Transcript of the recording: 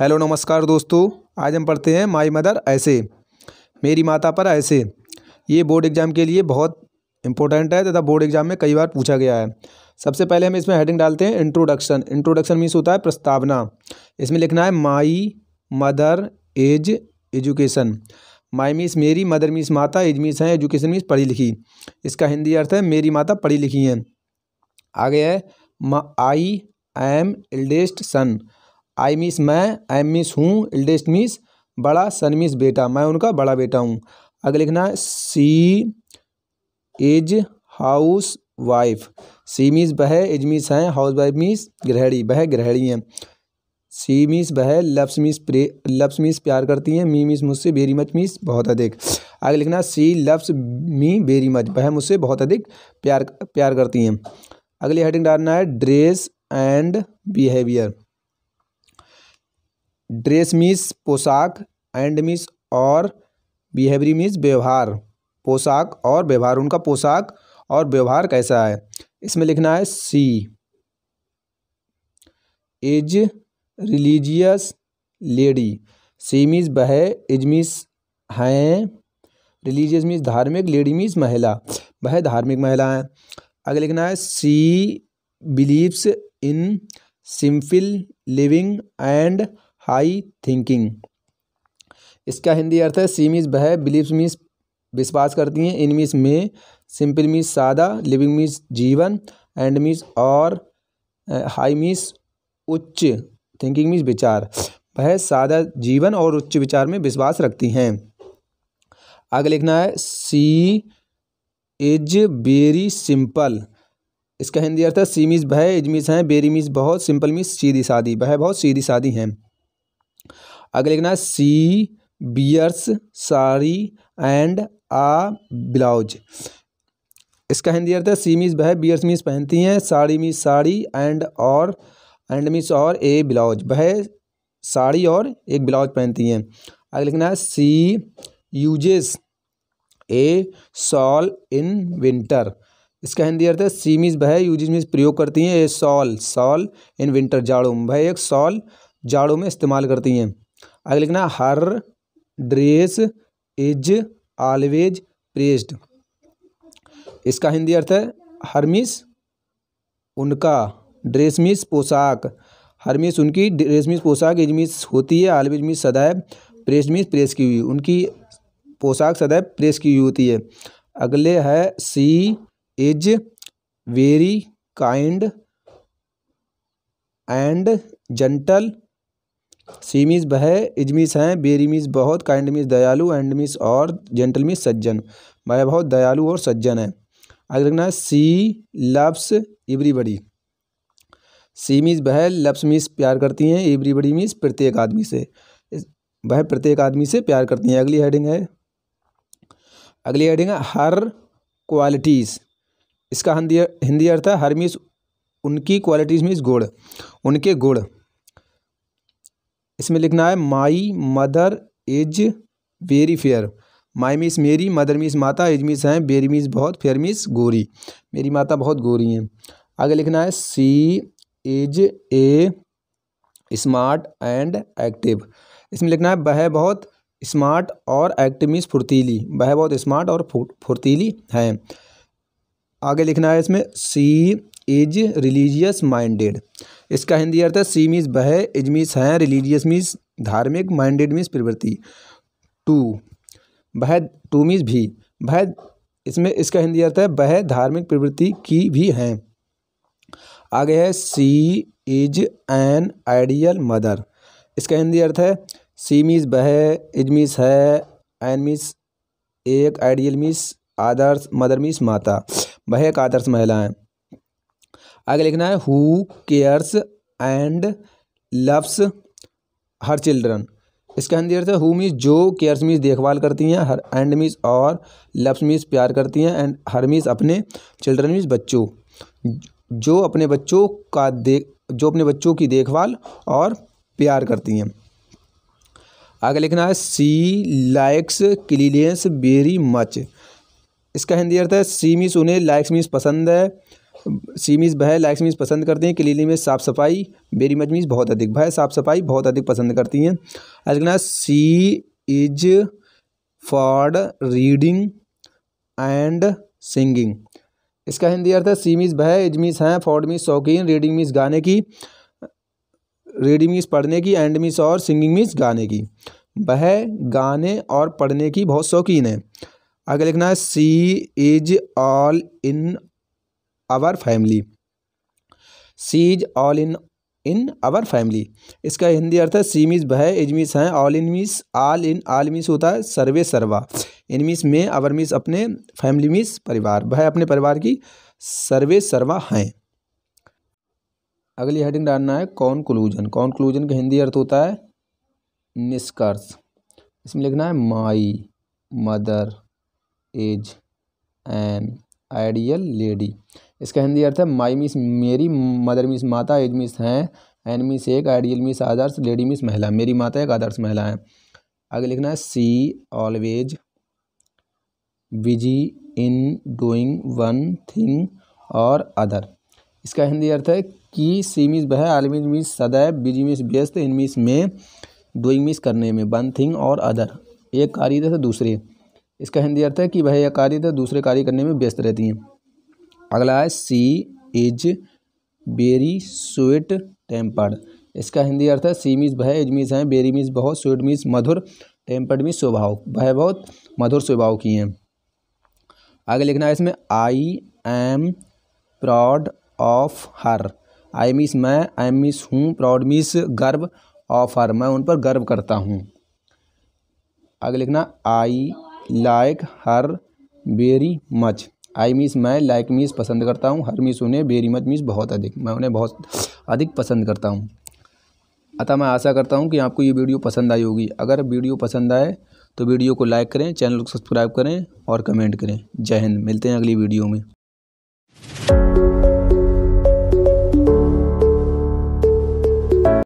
hello नमस्कार दोस्तों आज हम पढ़ते हैं माई मदर ऐसे मेरी माता पर ऐसे ये बोर्ड एग्ज़ाम के लिए बहुत इंपॉर्टेंट है तथा बोर्ड एग्ज़ाम में कई बार पूछा गया है सबसे पहले हम इसमें हेडिंग डालते हैं इंट्रोडक्शन इंट्रोडक्शन मीन्स होता है प्रस्तावना इसमें लिखना है my mother is education my means मेरी मदर मीस माता एज मीस है एजुकेशन मीस पढ़ी लिखी इसका हिंदी अर्थ है मेरी माता पढ़ी लिखी हैं आगे है I am eldest son I means मैं आई मिस हूँ एल्डेस्ट मिस बड़ा सन मिस बेटा मैं उनका बड़ा बेटा हूँ आगे लिखना है she is housewife she means बह इज मिस हैं हाउस वाइफ मिस गृहणी बह गृहणी हैं सी मिस बह लफ्स मिस प्रे लफ्स मिस प्यार करती हैं मी मिस मुझसे वेरी मच मिस बहुत अधिक आगे लिखना सी लफ्स मी वेरी मच बह मुझसे बहुत अधिक प्यार प्यार करती हैं अगली हेडिंग डालना है ड्रेस एंड बिहेवियर ड्रेस मीस पोशाक एंड मीस और बिहेवरी मीस व्यवहार पोशाक और व्यवहार उनका पोशाक और व्यवहार कैसा है इसमें लिखना है she is religious lady she means बह इज मीस हैं रिलीजियस मीज धार्मिक लेडी मीज महिला बह धार्मिक महिला हैं आगे लिखना है she believes in simple living and high thinking इसका हिंदी अर्थ है सी मीन्स बह बिलीव मीन्स विश्वास करती हैं इन मीन्स में सिंपल मीन्स सादा लिविंग मीन्स जीवन एंड मीन्स और हाई मीन्स उच्च थिंकिंग मीन्स विचार वह सादा जीवन और उच्च विचार में विश्वास रखती हैं आगे लिखना है सी इज वेरी सिंपल इसका हिंदी अर्थ है सी मीस भय इज मीस हैं बेरी मीज बहुत सिंपल मीस सीधी सादी वह बहुत सीधी सादी हैं आगे लिखना she wears sari and a blouse इसका हिंदी अर्थ है सी मीस वह बियर्स मीस पहनती हैं साड़ी मीस साड़ी एंड और एंड मीस और ए ब्लाउज वह साड़ी और एक ब्लाउज पहनती हैं आगे लिखना है she uses a shawl in winter इसका हिंदी अर्थ है सी मीस वह यूजेस मीस प्रयोग करती हैं a shawl shawl in winter जाड़ों में वह एक सॉल जाड़ों में इस्तेमाल करती हैं आगे लिखना her dress is always pressed इसका हिंदी अर्थ है हरमिस उनका ड्रेस मिस पोशाक हरमिस उनकी ड्रेस मिस पोशाक इज मिस होती है ऑलवेज मिस सदैव प्रेस मिस प्रेस की हुई उनकी पोशाक सदैव प्रेस की हुई होती है अगले है she is very kind and gentle she means बह इजमिस हैं बेरीमिस बहुत काइंडमिस दयालु एंडमिस और जेंटलमिस सज्जन वह बहुत दयालु और सज्जन है आगे है सी लव्स एवरीबडी सी मीस बह लव्स मीस प्यार करती हैं बड़ी मीस प्रत्येक आदमी से वह प्रत्येक आदमी से प्यार करती हैं अगली हेडिंग है अगली हेडिंग है हर क्वालिटीज़ इसका हिंदी हिंदी अर्थ है हर मीस उनकी क्वालिटीज़ मीस गुड़ उनके गुड़ इसमें लिखना है my mother is very fair my means मेरी मदर मीस माता इज मीस हैं बेरी मीस बहुत फेयर मीस गोरी मेरी माता बहुत गोरी हैं आगे लिखना है she is a smart and active इसमें लिखना है वह बहुत स्मार्ट और एक्टिव मीस फुर्तीली वह बहुत स्मार्ट और फुर्तीली है आगे लिखना है इसमें सी इज रिलीजियस माइंडेड इसका हिंदी अर्थ है सी मीस बह इज है रिलीजियस मीस धार्मिक माइंडेड मीस प्रवृत्ति टू बह टू मीस भी बह इसमें इसका हिंदी अर्थ है बह धार्मिक प्रवृत्ति की भी हैं आगे है she is an ideal mother इसका हिंदी अर्थ है सी मीस बह इज है एन मीस एक आइडियल मीस आदर्श मदर मीस माता बह एक आदर्श महिला हैं आगे लिखना है who cares and loves her children इसका हिंदी अर्थ है हु मीन्स जो केयर्स मीन्स देखभाल करती हैं हर एंड मीन्स और लव्स मीन्स प्यार करती हैं एंड हर मीन्स अपने चिल्ड्रन मीन्स बच्चों जो अपने बच्चों का देख जो अपने बच्चों की देखभाल और प्यार करती हैं आगे लिखना है she likes cleanness very much इसका हिंदी अर्थ है सी मीन्स उन्हें लाइक्स मीन्स पसंद है सीमीज़ भय लैक्समीज़ पसंद करती हैं क्लीनी में साफ़ सफाई बेरी मजमीज़ बहुत अधिक भय साफ़ सफाई बहुत अधिक पसंद करती हैं अगला she is for reading and singing इसका हिंदी अर्थ है सीमीज़ भय इजमीज़ हैं फॉर्ड मीज़ शौकीन रीडिंग मीज़ गाने की रीडिंग मीज़ पढ़ने की एंड मीज़ और सिंगिंग मीज़ गाने की वह गाने और पढ़ने की बहुत शौकीन है आगे लिखना है she is all in our family she is all in in our family इसका हिंदी अर्थ है सीमिस भय इजमिस हैं all in means all in all means होता है सर्वे सर्वा इनमिस में अवर मिस अपने फैमिली मिस परिवार भय अपने परिवार की सर्वे सर्वा हैं अगली हेडिंग डालना है कॉन्क्लूजन कॉन्क्लूजन का हिंदी अर्थ होता है निष्कर्ष इसमें लिखना है my mother is and ideal lady इसका हिंदी अर्थ है माई मिस मेरी मदर मिस माता एज मिस हैं एन मिस एक आइडियल मिस आदर्श लेडी मिस महिला मेरी माता एक आदर्श महिला है आगे लिखना है she always busy in doing one thing or other इसका हिंदी अर्थ है कि सी मिस वह आलमिज मिस सदैव बिजी मिस व्यस्त इन मिस में डूइंग मिस करने में वन थिंग और अदर एक कार्य से दूसरे इसका हिंदी अर्थ है कि वह यह कार्य तो दूसरे कार्य करने में व्यस्त रहती हैं अगला है she is very sweet tempered इसका हिंदी अर्थ है सी मीज भय इज मीज हैं बेरी मीज बहुत स्वीट मीज मधुर टेम्पर्ड मीज स्वभाव वह बहुत मधुर स्वभाव की हैं आगे लिखना है इसमें I am proud of her I means मैं आई मीस हूँ प्राउड मीस गर्व ऑफ हर मैं उन पर गर्व करता हूँ आगे लिखना I like her very much I means मैं लाइक मीस पसंद करता हूँ हर मीस उन्हें वेरी मच मीस बहुत अधिक मैं उन्हें बहुत अधिक पसंद करता हूँ अतः मैं आशा करता हूँ कि आपको ये वीडियो पसंद आई होगी अगर वीडियो पसंद आए तो वीडियो को लाइक करें चैनल को सब्सक्राइब करें और कमेंट करें जय हिंद मिलते हैं अगली वीडियो में